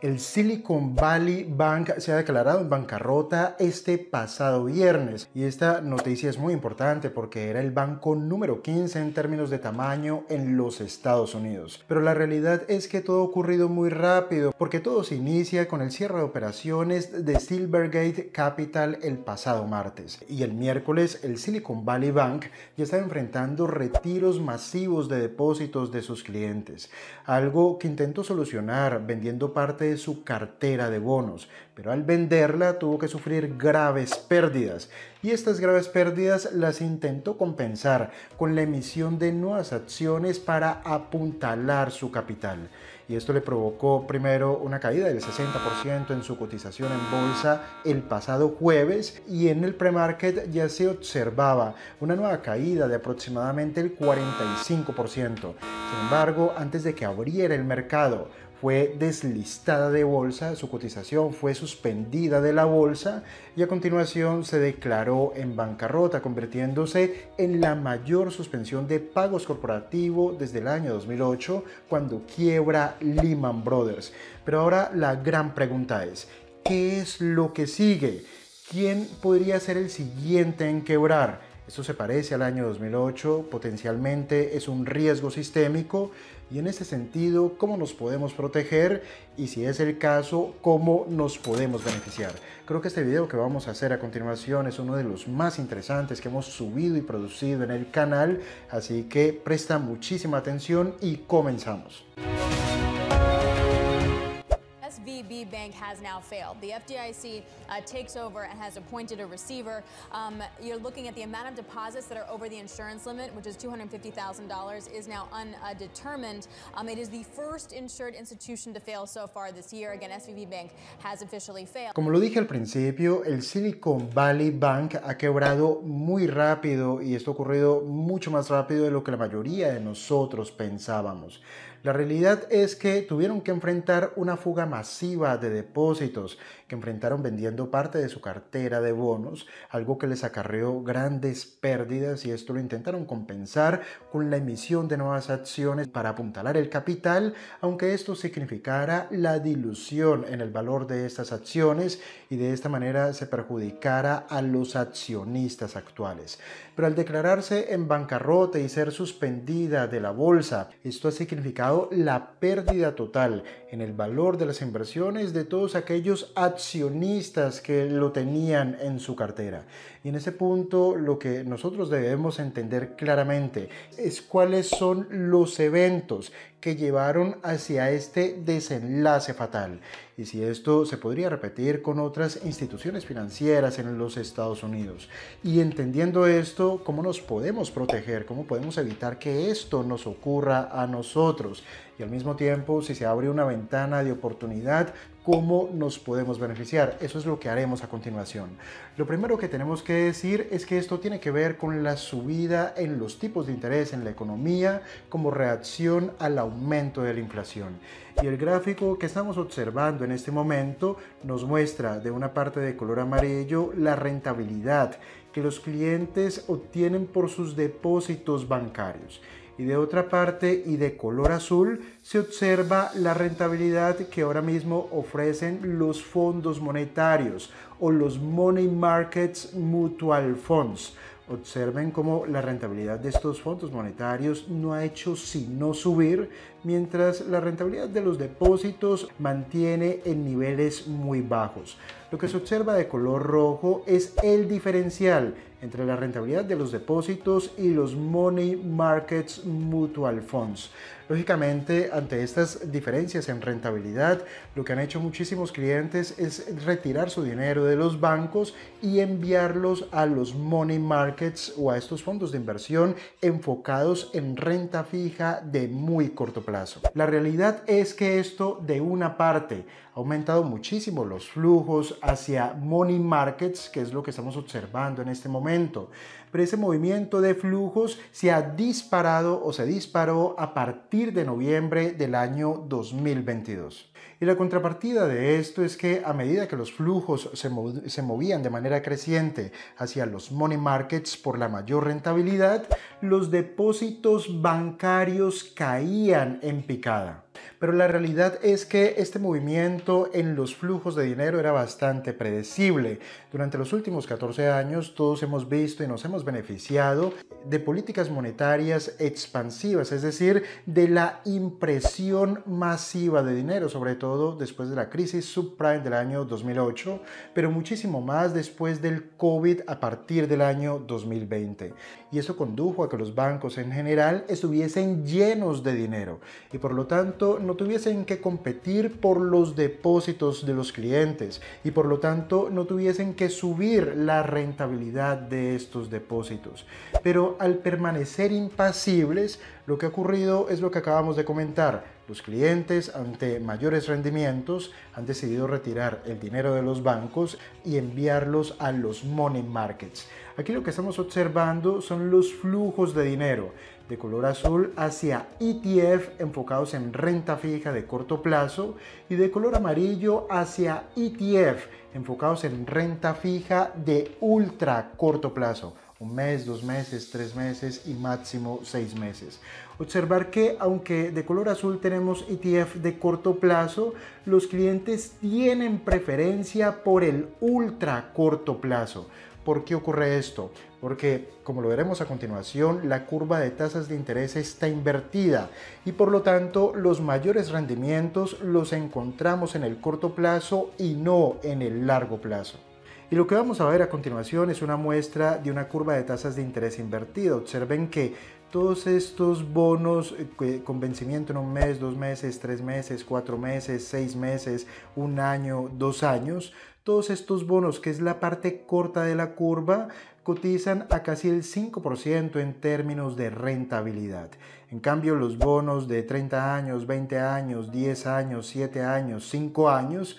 El Silicon Valley Bank se ha declarado en bancarrota este pasado viernes y esta noticia es muy importante porque era el banco número 15 en términos de tamaño en los Estados Unidos. Pero la realidad es que todo ha ocurrido muy rápido porque todo se inicia con el cierre de operaciones de Silvergate Capital el pasado martes y el miércoles el Silicon Valley Bank ya está enfrentando retiros masivos de depósitos de sus clientes, algo que intentó solucionar vendiendo parte su cartera de bonos, pero al venderla tuvo que sufrir graves pérdidas y estas graves pérdidas las intentó compensar con la emisión de nuevas acciones para apuntalar su capital. Y esto le provocó primero una caída del 60% en su cotización en bolsa el pasado jueves y en el premarket ya se observaba una nueva caída de aproximadamente el 45%. Sin embargo, antes de que abriera el mercado, fue deslistada de bolsa, su cotización fue suspendida de la bolsa y a continuación se declaró en bancarrota, convirtiéndose en la mayor suspensión de pagos corporativo desde el año 2008 cuando quiebra Lehman Brothers. Pero ahora la gran pregunta es, ¿qué es lo que sigue? ¿Quién podría ser el siguiente en quebrar? Esto se parece al año 2008, potencialmente es un riesgo sistémico y en este sentido, ¿cómo nos podemos proteger? Y si es el caso, ¿cómo nos podemos beneficiar? Creo que este video que vamos a hacer a continuación es uno de los más interesantes que hemos subido y producido en el canal, así que presta muchísima atención y comenzamos. SVB Bank has now failed. The FDIC uh, takes over and has appointed a receiver. Um, you're looking at the amount of deposits that are over the insurance limit, which is $250,000, is now undetermined. um, it is the first insured institution to fail so far this year. Again, SVB Bank has officially failed. Como lo dije al principio, el Silicon Valley Bank ha quebrado muy rápido y esto ha ocurrido mucho más rápido de lo que la mayoría de nosotros pensábamos. La realidad es que tuvieron que enfrentar una fuga masiva de depósitos que enfrentaron vendiendo parte de su cartera de bonos, algo que les acarreó grandes pérdidas y esto lo intentaron compensar con la emisión de nuevas acciones para apuntalar el capital, aunque esto significara la dilución en el valor de estas acciones y de esta manera se perjudicara a los accionistas actuales. Pero al declararse en bancarrota y ser suspendida de la bolsa, esto ha significado la pérdida total en el valor de las inversiones de todos aquellos accionistas que lo tenían en su cartera. Y en ese punto lo que nosotros debemos entender claramente es cuáles son los eventos que llevaron hacia este desenlace fatal. Y si esto se podría repetir con otras instituciones financieras en los Estados Unidos. Y entendiendo esto, ¿cómo nos podemos proteger? ¿Cómo podemos evitar que esto nos ocurra a nosotros? Y al mismo tiempo, si se abre una ventana de oportunidad, cómo nos podemos beneficiar. Eso es lo que haremos a continuación. Lo primero que tenemos que decir es que esto tiene que ver con la subida en los tipos de interés en la economía como reacción al aumento de la inflación. Y el gráfico que estamos observando en este momento nos muestra de una parte de color amarillo la rentabilidad que los clientes obtienen por sus depósitos bancarios y de otra parte y de color azul se observa la rentabilidad que ahora mismo ofrecen los fondos monetarios o los money markets mutual funds. Observen cómo la rentabilidad de estos fondos monetarios no ha hecho sino subir, mientras la rentabilidad de los depósitos mantiene en niveles muy bajos. Lo que se observa de color rojo es el diferencial entre la rentabilidad de los depósitos y los money markets mutual funds. Lógicamente, ante estas diferencias en rentabilidad, lo que han hecho muchísimos clientes es retirar su dinero de los bancos y enviarlos a los money markets o a estos fondos de inversión enfocados en renta fija de muy corto plazo. La realidad es que esto de una parte ha aumentado muchísimo los flujos hacia money markets, que es lo que estamos observando en este momento. Pero ese movimiento de flujos se ha disparado o se disparó a partir de noviembre del año 2022. Y la contrapartida de esto es que a medida que los flujos se, movían de manera creciente hacia los money markets por la mayor rentabilidad, los depósitos bancarios caían en picada. Pero la realidad es que este movimiento en los flujos de dinero era bastante predecible. Durante los últimos 14 años todos hemos visto y nos hemos beneficiado de políticas monetarias expansivas, es decir, de la impresión masiva de dinero, sobre todo después de la crisis subprime del año 2008, pero muchísimo más después del COVID a partir del año 2020. Y eso condujo a que los bancos en general estuviesen llenos de dinero y por lo tanto no tuviesen que competir por los depósitos de los clientes y por lo tanto no tuviesen que subir la rentabilidad de estos depósitos. Pero al permanecer impasibles, lo que ha ocurrido es lo que acabamos de comentar. Los clientes ante mayores rendimientos han decidido retirar el dinero de los bancos y enviarlos a los money markets Aquí lo que estamos observando son los flujos de dinero de color azul hacia ETF enfocados en renta fija de corto plazo y de color amarillo hacia ETF enfocados en renta fija de ultra corto plazo un mes, dos meses, tres meses y máximo seis meses. Observar que aunque de color azul tenemos ETF de corto plazo, los clientes tienen preferencia por el ultra corto plazo. ¿Por qué ocurre esto? Porque, como lo veremos a continuación, la curva de tasas de interés está invertida y por lo tanto los mayores rendimientos los encontramos en el corto plazo y no en el largo plazo. Y lo que vamos a ver a continuación es una muestra de una curva de tasas de interés invertida. Observen que todos estos bonos eh, con vencimiento en un mes, dos meses, tres meses, cuatro meses, seis meses, un año, dos años, todos estos bonos, que es la parte corta de la curva, cotizan a casi el 5% en términos de rentabilidad. En cambio, los bonos de 30 años, 20 años, 10 años, 7 años, 5 años,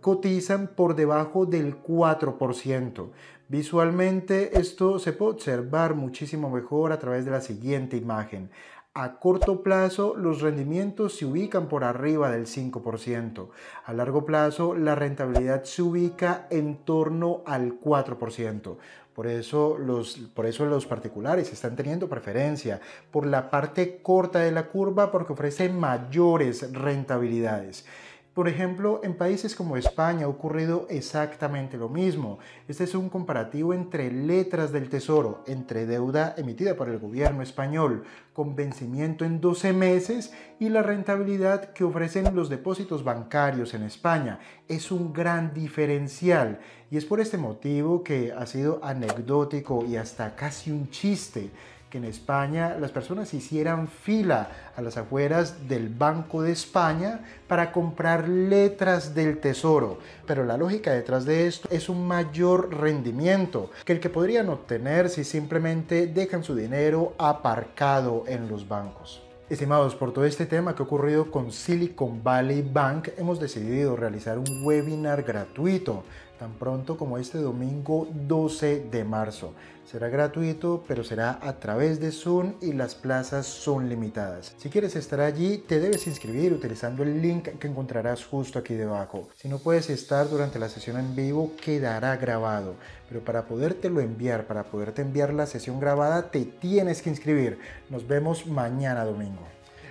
cotizan por debajo del 4%. Visualmente esto se puede observar muchísimo mejor a través de la siguiente imagen. A corto plazo, los rendimientos se ubican por arriba del 5%. A largo plazo, la rentabilidad se ubica en torno al 4%. Por eso, los, por eso los particulares están teniendo preferencia por la parte corta de la curva porque ofrece mayores rentabilidades. Por ejemplo, en países como España ha ocurrido exactamente lo mismo. Este es un comparativo entre letras del Tesoro, entre deuda emitida por el gobierno español, con vencimiento en 12 meses y la rentabilidad que ofrecen los depósitos bancarios en España. Es un gran diferencial y es por este motivo que ha sido anecdótico y hasta casi un chiste en España las personas hicieran fila a las afueras del Banco de España para comprar letras del tesoro. Pero la lógica detrás de esto es un mayor rendimiento que el que podrían obtener si simplemente dejan su dinero aparcado en los bancos. Estimados, por todo este tema que ha ocurrido con Silicon Valley Bank, hemos decidido realizar un webinar gratuito tan pronto como este domingo 12 de marzo. Será gratuito, pero será a través de Zoom y las plazas son limitadas. Si quieres estar allí, te debes inscribir utilizando el link que encontrarás justo aquí debajo. Si no puedes estar durante la sesión en vivo, quedará grabado. Pero para podértelo enviar, para poderte enviar la sesión grabada, te tienes que inscribir. Nos vemos mañana domingo.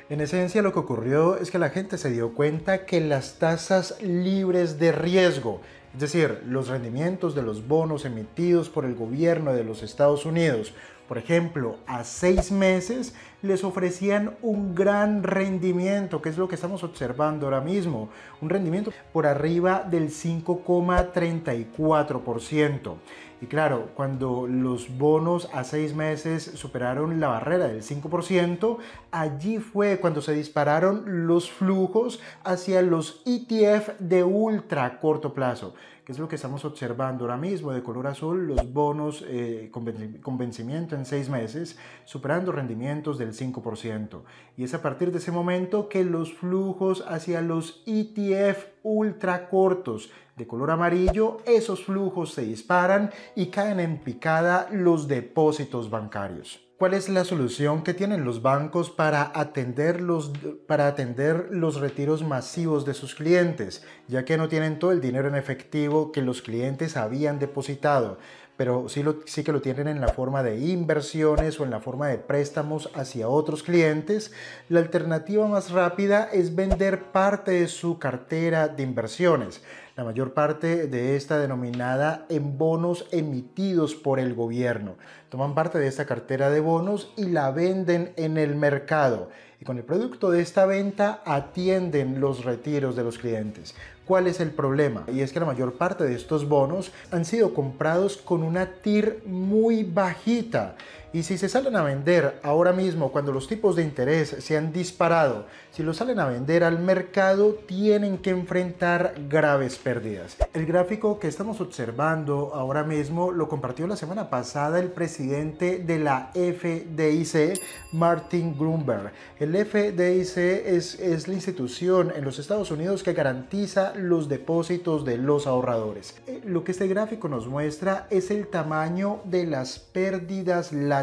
En esencia lo que ocurrió es que la gente se dio cuenta que las tasas libres de riesgo es decir, los rendimientos de los bonos emitidos por el gobierno de los Estados Unidos por ejemplo, a seis meses les ofrecían un gran rendimiento, que es lo que estamos observando ahora mismo, un rendimiento por arriba del 5,34%. Y claro, cuando los bonos a seis meses superaron la barrera del 5%, allí fue cuando se dispararon los flujos hacia los ETF de ultra corto plazo que es lo que estamos observando ahora mismo de color azul, los bonos eh, con vencimiento en seis meses, superando rendimientos del 5%. Y es a partir de ese momento que los flujos hacia los ETF ultra cortos de color amarillo, esos flujos se disparan y caen en picada los depósitos bancarios. ¿Cuál es la solución que tienen los bancos para atender los, para atender los retiros masivos de sus clientes, ya que no tienen todo el dinero en efectivo que los clientes habían depositado? pero sí, sí, que lo tienen en la forma de inversiones o en la forma de préstamos hacia otros clientes, la alternativa más rápida es vender parte de su cartera de inversiones la mayor parte de esta denominada en bonos emitidos por el gobierno. Toman parte de esta cartera de bonos y la venden en el mercado. Y con el producto de esta venta atienden los retiros de los clientes. ¿Cuál es el problema? Y es que la mayor parte de estos bonos han sido comprados con una TIR muy bajita. Y si se salen a vender ahora mismo, cuando los tipos de interés se han disparado, si lo salen a vender al mercado, tienen que enfrentar graves pérdidas. El gráfico que estamos observando ahora mismo lo compartió la semana pasada el presidente de la FDIC, Martin Grunberg. El FDIC es, es la institución en los Estados Unidos que garantiza los depósitos de los ahorradores. Eh, lo que este gráfico nos muestra es el tamaño de las pérdidas laterales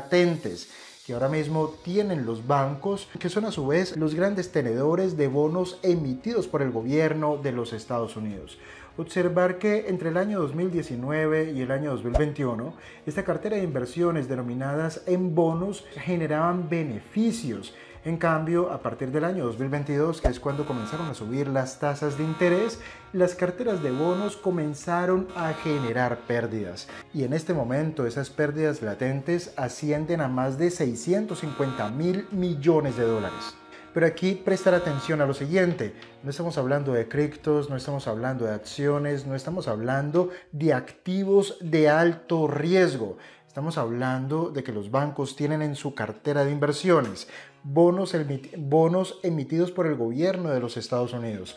que ahora mismo tienen los bancos, que son a su vez los grandes tenedores de bonos emitidos por el gobierno de los Estados Unidos. Observar que entre el año 2019 y el año 2021, esta cartera de inversiones denominadas en bonos generaban beneficios en cambio, a partir del año 2022, que es cuando comenzaron a subir las tasas de interés, las carteras de bonos comenzaron a generar pérdidas. Y en este momento esas pérdidas latentes ascienden a más de 650 mil millones de dólares. Pero aquí prestar atención a lo siguiente, no estamos hablando de criptos, no estamos hablando de acciones, no estamos hablando de activos de alto riesgo. Estamos hablando de que los bancos tienen en su cartera de inversiones bonos, emitidos por el gobierno de los Estados Unidos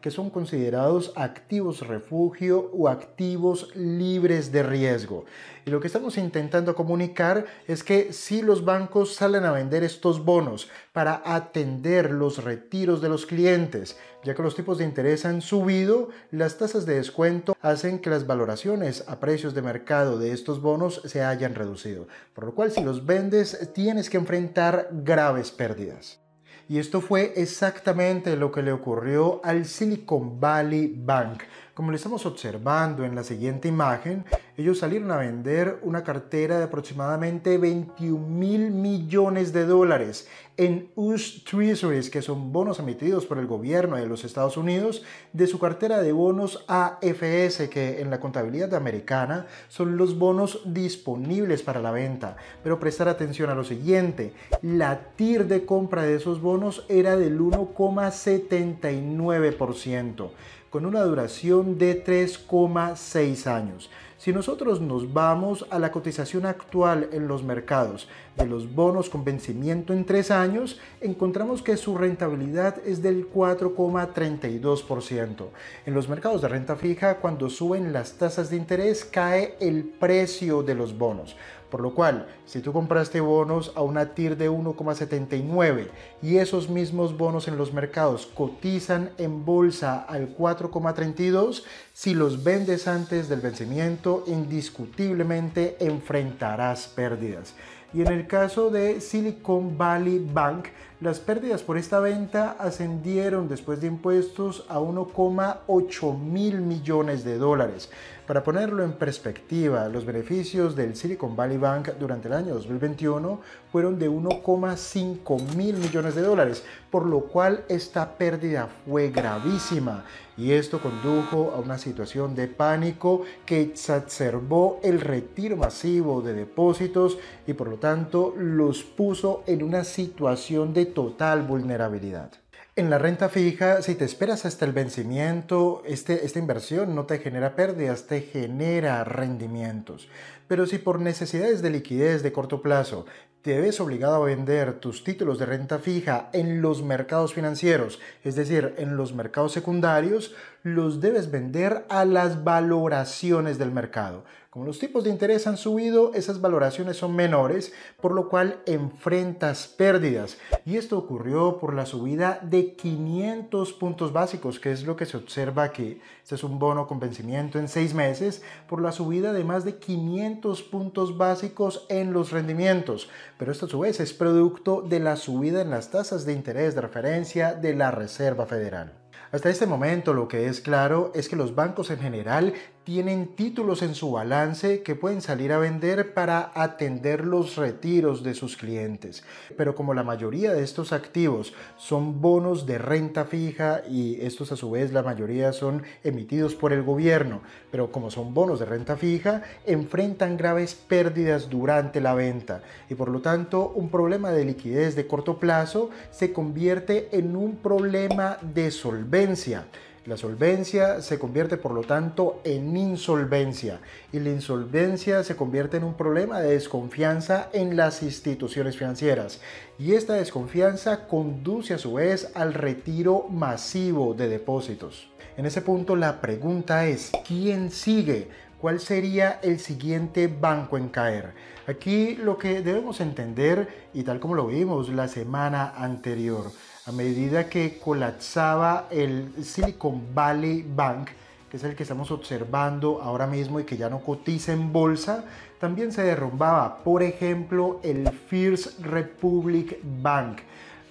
que son considerados activos refugio o activos libres de riesgo. Y lo que estamos intentando comunicar es que si los bancos salen a vender estos bonos para atender los retiros de los clientes, ya que los tipos de interés han subido, las tasas de descuento hacen que las valoraciones a precios de mercado de estos bonos se hayan reducido. Por lo cual, si los vendes, tienes que enfrentar graves pérdidas. Y esto fue exactamente lo que le ocurrió al Silicon Valley Bank, como lo estamos observando en la siguiente imagen, ellos salieron a vender una cartera de aproximadamente 21 mil millones de dólares en US Treasuries, que son bonos emitidos por el gobierno de los Estados Unidos, de su cartera de bonos AFS, que en la contabilidad americana son los bonos disponibles para la venta. Pero prestar atención a lo siguiente, la TIR de compra de esos bonos era del 1,79% con una duración de 3,6 años. Si nosotros nos vamos a la cotización actual en los mercados de los bonos con vencimiento en tres años, encontramos que su rentabilidad es del 4,32%. En los mercados de renta fija, cuando suben las tasas de interés, cae el precio de los bonos. Por lo cual, si tú compraste bonos a una TIR de 1,79 y esos mismos bonos en los mercados cotizan en bolsa al 4,32, si los vendes antes del vencimiento, indiscutiblemente enfrentarás pérdidas y en el caso de Silicon Valley Bank, las pérdidas por esta venta ascendieron después de impuestos a 1,8 mil millones de dólares. Para ponerlo en perspectiva, los beneficios del Silicon Valley Bank durante el año 2021 fueron de 1,5 mil millones de dólares, por lo cual esta pérdida fue gravísima y esto condujo a una situación de pánico que exacerbó el retiro masivo de depósitos y por lo tanto los puso en una situación de total vulnerabilidad. En la renta fija, si te esperas hasta el vencimiento, este, esta inversión no te genera pérdidas, te genera rendimientos. Pero si por necesidades de liquidez de corto plazo te ves obligado a vender tus títulos de renta fija en los mercados financieros, es decir, en los mercados secundarios, los debes vender a las valoraciones del mercado. Como los tipos de interés han subido, esas valoraciones son menores, por lo cual enfrentas pérdidas. Y esto ocurrió por la subida de 500 puntos básicos, que es lo que se observa que este es un bono con vencimiento en seis meses, por la subida de más de 500 puntos básicos en los rendimientos. Pero esto a su vez es producto de la subida en las tasas de interés de referencia de la Reserva Federal. Hasta este momento lo que es claro es que los bancos en general tienen títulos en su balance que pueden salir a vender para atender los retiros de sus clientes. Pero como la mayoría de estos activos son bonos de renta fija y estos a su vez la mayoría son emitidos por el gobierno, pero como son bonos de renta fija, enfrentan graves pérdidas durante la venta y por lo tanto un problema de liquidez de corto plazo se convierte en un problema de solvencia la solvencia se convierte, por lo tanto, en insolvencia y la insolvencia se convierte en un problema de desconfianza en las instituciones financieras. Y esta desconfianza conduce a su vez al retiro masivo de depósitos. En ese punto la pregunta es, ¿quién sigue? ¿Cuál sería el siguiente banco en caer? Aquí lo que debemos entender, y tal como lo vimos la semana anterior, a medida que colapsaba el Silicon Valley Bank, que es el que estamos observando ahora mismo y que ya no cotiza en bolsa, también se derrumbaba, por ejemplo, el First Republic Bank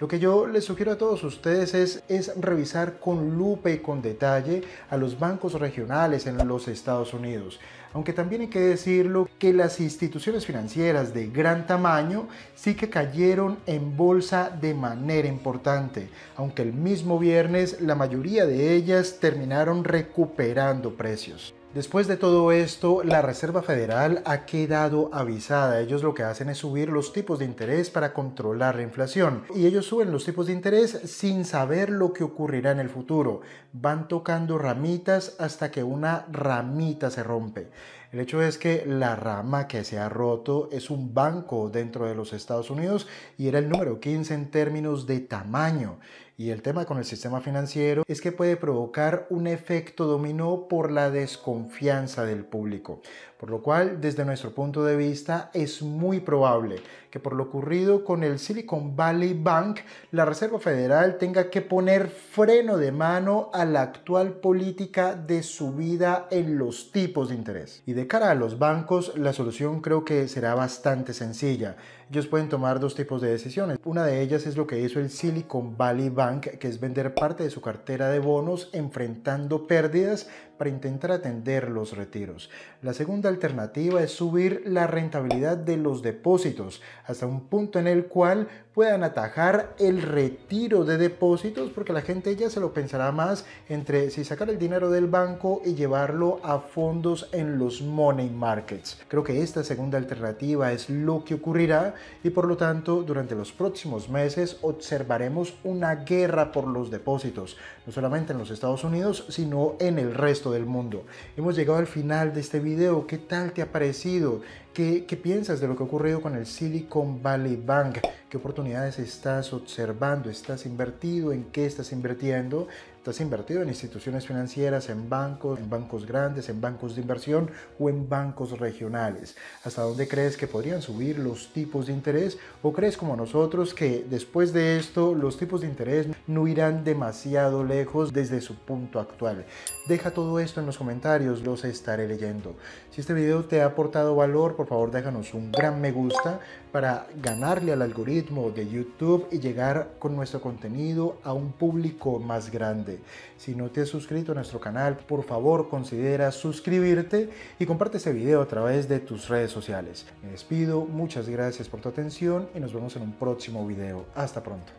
lo que yo les sugiero a todos ustedes es, revisar con lupa y con detalle a los bancos regionales en los Estados Unidos. Aunque también hay que decirlo que las instituciones financieras de gran tamaño sí que cayeron en bolsa de manera importante, aunque el mismo viernes la mayoría de ellas terminaron recuperando precios. Después de todo esto, la Reserva Federal ha quedado avisada. Ellos lo que hacen es subir los tipos de interés para controlar la inflación. Y ellos suben los tipos de interés sin saber lo que ocurrirá en el futuro. Van tocando ramitas hasta que una ramita se rompe. El hecho es que la rama que se ha roto es un banco dentro de los Estados Unidos y era el número 15 en términos de tamaño. Y el tema con el sistema financiero es que puede provocar un efecto dominó por la desconfianza del público, por lo cual desde nuestro punto de vista es muy probable que por lo ocurrido con el Silicon Valley Bank, la Reserva Federal tenga que poner freno de mano a la actual política de subida en los tipos de interés. Y de cara a los bancos, la solución creo que será bastante sencilla ellos pueden tomar dos tipos de decisiones. Una de ellas es lo que hizo el Silicon Valley Bank, que es vender parte de su cartera de bonos enfrentando pérdidas para intentar atender los retiros. La segunda alternativa es subir la rentabilidad de los depósitos hasta un punto en el cual puedan atajar el retiro de depósitos porque la gente ya se lo pensará más entre si sacar el dinero del banco y llevarlo a fondos en los money markets. Creo que esta segunda alternativa es lo que ocurrirá y por lo tanto durante los próximos meses observaremos una guerra por los depósitos, no solamente en los Estados Unidos sino en el resto del mundo. Hemos llegado al final de este video, ¿qué tal te ha parecido? ¿Qué, piensas de lo que ha ocurrido con el Silicon Valley Bank? ¿Qué oportunidades estás observando? ¿Estás invertido? ¿En qué estás invirtiendo? Estás invertido en instituciones financieras, en bancos, en bancos grandes, en bancos de inversión o en bancos regionales. ¿Hasta dónde crees que podrían subir los tipos de interés? ¿O crees como nosotros que después de esto los tipos de interés no irán demasiado lejos desde su punto actual? Deja todo esto en los comentarios, los estaré leyendo. Si este video te ha aportado valor, por favor déjanos un gran me gusta para ganarle al algoritmo de YouTube y llegar con nuestro contenido a un público más grande. Si no te has suscrito a nuestro canal, por favor considera suscribirte y comparte este video a través de tus redes sociales. Me despido, muchas gracias por tu atención y nos vemos en un próximo video. Hasta pronto.